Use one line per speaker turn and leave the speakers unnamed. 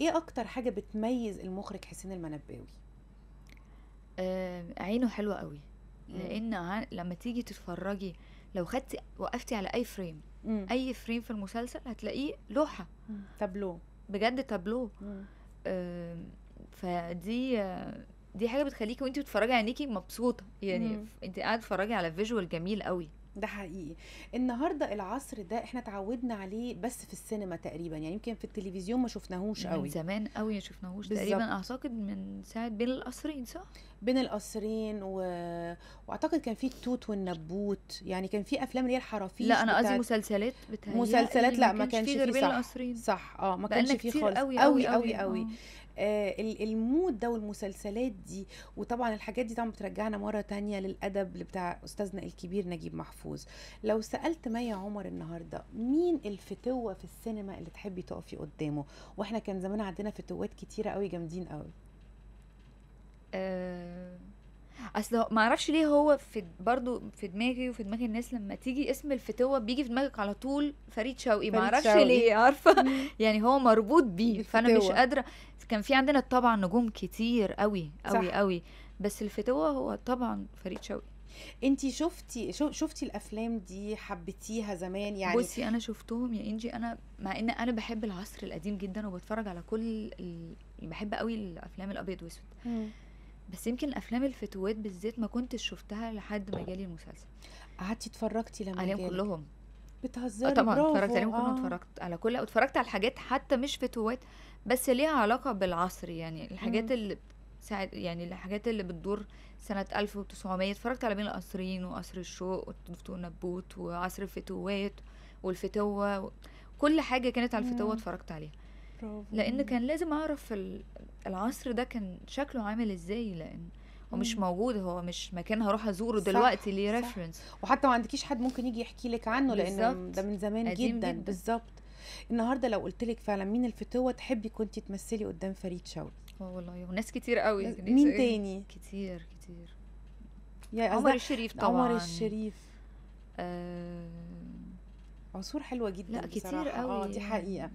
ايه اكتر حاجه بتميز المخرج حسين المنباوي آه عينه حلوه قوي
لان
لما تيجي تتفرجي لو خدتي وقفتي على اي فريم مم. اي فريم في المسلسل هتلاقيه لوحه تابلو بجد تابلو آه فدي دي حاجه بتخليكي وانت بتتفرجي عينيكي مبسوطه يعني مم. انت قاعده تتفرجي على فيجوال جميل قوي ده حقيقي النهارده
العصر ده احنا اتعودنا عليه بس في السينما تقريبا يعني يمكن في التلفزيون ما شفناهوش قوي من
زمان قوي ما شفناهوش تقريبا
اعتقد من ساعه بين القصرين صح بين القصرين و... واعتقد كان في التوت والنبوت يعني كان في افلام اللي هي الحرافيش لا انا قصدي مسلسلات مسلسلات لا ما كانش في صح القصرين. صح اه ما كانش في خالص قوي قوي قوي, قوي, قوي. آه. آه، المود ده والمسلسلات دي وطبعا الحاجات دي طبعا بترجعنا مره تانية للادب بتاع استاذنا الكبير نجيب محفوظ لو سالت مايا عمر النهارده مين الفتوه في السينما اللي تحبي تقفي قدامه واحنا كان زمان
عندنا فتوات كتيره قوي جامدين قوي أه اصل ما اعرفش ليه هو في برضو في دماغي وفي دماغ الناس لما تيجي اسم الفتوه بيجي في دماغك على طول فريد شوقي ما اعرفش ليه عارفه يعني هو مربوط بيه فانا مش قادره كان في عندنا طبعا نجوم كتير قوي قوي صح. قوي بس الفتوه هو طبعا فريد شوقي انت شفتي شفتي الافلام دي حبيتيها زمان يعني بصي انا شفتهم يا انجي انا مع ان انا بحب العصر القديم جدا وبتفرج على كل ال... يعني بحب قوي الافلام الابيض واسود بس يمكن افلام الفتوات بالذات ما كنتش شفتها لحد ما جالي المسلسل قعدتي اتفرجتي لما عليهم كلهم بتهزري آه، طبعا اتفرجت عليهم كلهم آه. اتفرجت على كل اتفرجت على الحاجات حتى مش فتوات بس ليها علاقه بالعصر يعني الحاجات م. اللي ساعد يعني الحاجات اللي بتدور سنة 1900 اتفرجت على بين القصرين وقصر الشوق وفتو نبوت وعصر الفتوات والفتوة كل حاجة كانت على الفتوة اتفرجت عليها برافو. لأن كان لازم أعرف العصر ده كان شكله عامل ازاي لان هو مش موجود هو مش مكان هروح ازوره دلوقتي ليه ريفرنس وحتى ما عندكيش حد ممكن يجي يحكي لك عنه لان ده من زمان جدا, جداً.
بالظبط النهارده لو قلت لك فعلا مين الفتوه تحبي كنتي تمثلي قدام فريد شوقي اه والله وناس كتير قوي مين تاني
كتير كتير يا عمر الشريف طبعا عمر الشريف
آه عصور حلوه جدا لا كتير بصراحة. قوي اه دي حقيقه